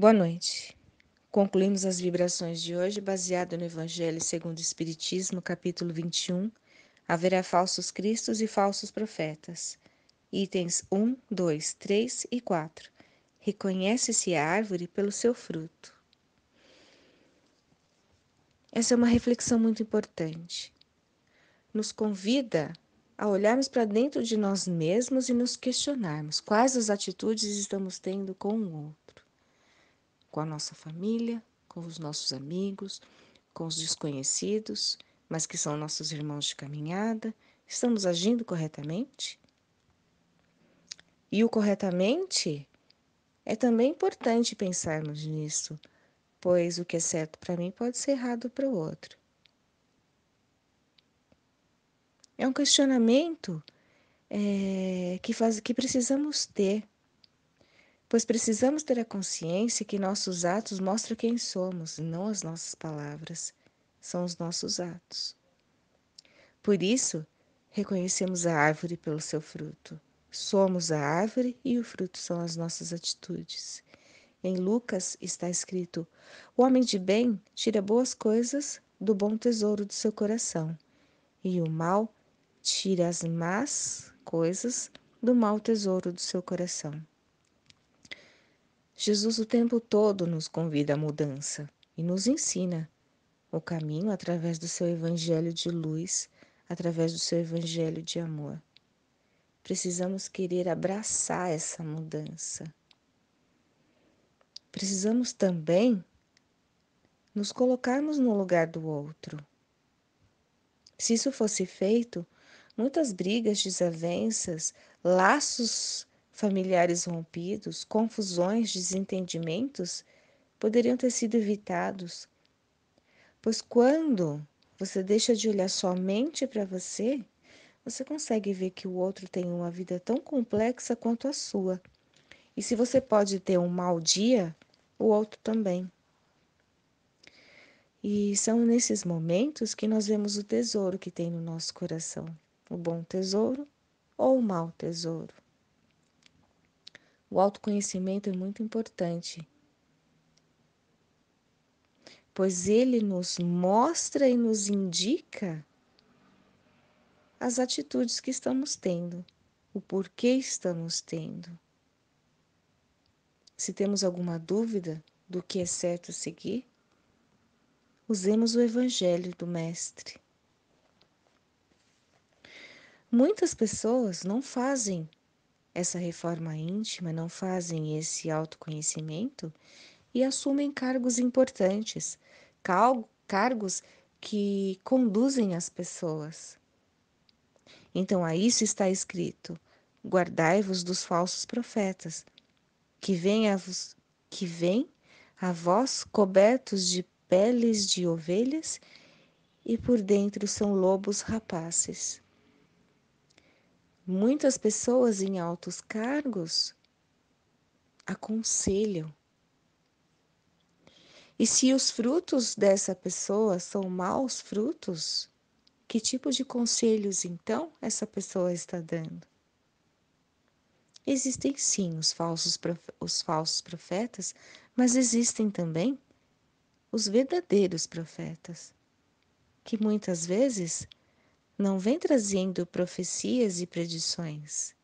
Boa noite. Concluímos as vibrações de hoje baseado no Evangelho segundo o Espiritismo, capítulo 21. Haverá falsos cristos e falsos profetas. Itens 1, 2, 3 e 4. Reconhece-se a árvore pelo seu fruto. Essa é uma reflexão muito importante. Nos convida a olharmos para dentro de nós mesmos e nos questionarmos quais as atitudes estamos tendo com o outro com a nossa família, com os nossos amigos, com os desconhecidos, mas que são nossos irmãos de caminhada? Estamos agindo corretamente? E o corretamente é também importante pensarmos nisso, pois o que é certo para mim pode ser errado para o outro. É um questionamento é, que, faz, que precisamos ter pois precisamos ter a consciência que nossos atos mostram quem somos, não as nossas palavras, são os nossos atos. Por isso, reconhecemos a árvore pelo seu fruto. Somos a árvore e o fruto são as nossas atitudes. Em Lucas está escrito: O homem de bem tira boas coisas do bom tesouro do seu coração, e o mal tira as más coisas do mau tesouro do seu coração. Jesus o tempo todo nos convida à mudança e nos ensina o caminho através do seu evangelho de luz, através do seu evangelho de amor. Precisamos querer abraçar essa mudança. Precisamos também nos colocarmos no lugar do outro. Se isso fosse feito, muitas brigas, desavenças, laços familiares rompidos, confusões, desentendimentos poderiam ter sido evitados. Pois quando você deixa de olhar somente para você, você consegue ver que o outro tem uma vida tão complexa quanto a sua. E se você pode ter um mau dia, o outro também. E são nesses momentos que nós vemos o tesouro que tem no nosso coração: o bom tesouro ou o mau tesouro. O autoconhecimento é muito importante, pois ele nos mostra e nos indica as atitudes que estamos tendo, o porquê estamos tendo. Se temos alguma dúvida do que é certo seguir, usemos o Evangelho do Mestre. Muitas pessoas não fazem essa reforma íntima não fazem esse autoconhecimento e assumem cargos importantes, cargos que conduzem as pessoas. Então, a isso está escrito: guardai-vos dos falsos profetas, que vêm a, que vêm a vós cobertos de peles de ovelhas e por dentro são lobos rapaces. Muitas pessoas em altos cargos aconselham. E se os frutos dessa pessoa são maus frutos, que tipo de conselhos então essa pessoa está dando? Existem sim os falsos, os falsos profetas, mas existem também os verdadeiros profetas, que muitas vezes não vem trazendo profecias e predições,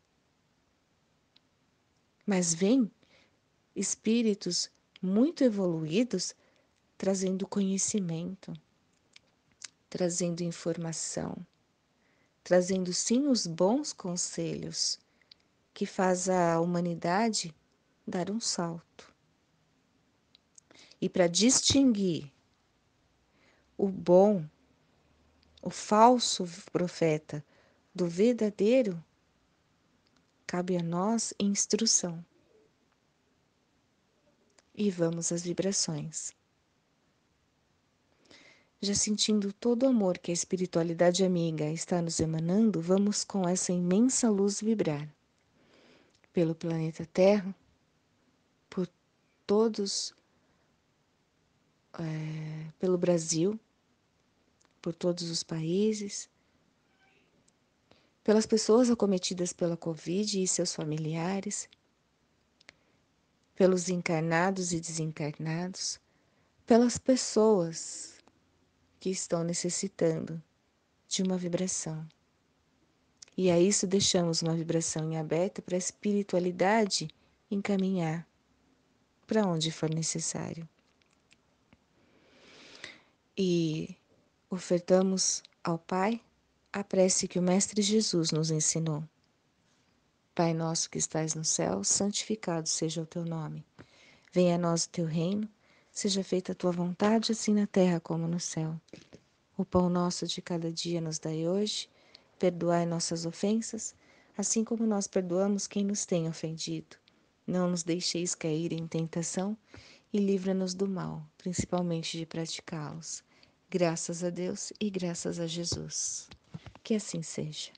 mas vem espíritos muito evoluídos trazendo conhecimento, trazendo informação, trazendo sim os bons conselhos que faz a humanidade dar um salto. E para distinguir o bom o falso profeta do verdadeiro, cabe a nós instrução. E vamos às vibrações. Já sentindo todo o amor que a espiritualidade amiga está nos emanando, vamos com essa imensa luz vibrar. Pelo planeta Terra, por todos, é, pelo Brasil, por todos os países, pelas pessoas acometidas pela Covid e seus familiares, pelos encarnados e desencarnados, pelas pessoas que estão necessitando de uma vibração. E a isso deixamos uma vibração em aberta para a espiritualidade encaminhar para onde for necessário. E ofertamos ao Pai a prece que o Mestre Jesus nos ensinou. Pai nosso que estais no céu, santificado seja o teu nome. Venha a nós o teu reino, seja feita a tua vontade, assim na terra como no céu. O pão nosso de cada dia nos dai hoje, perdoai nossas ofensas, assim como nós perdoamos quem nos tem ofendido. Não nos deixeis cair em tentação e livra-nos do mal, principalmente de praticá-los. Graças a Deus e graças a Jesus. Que assim seja.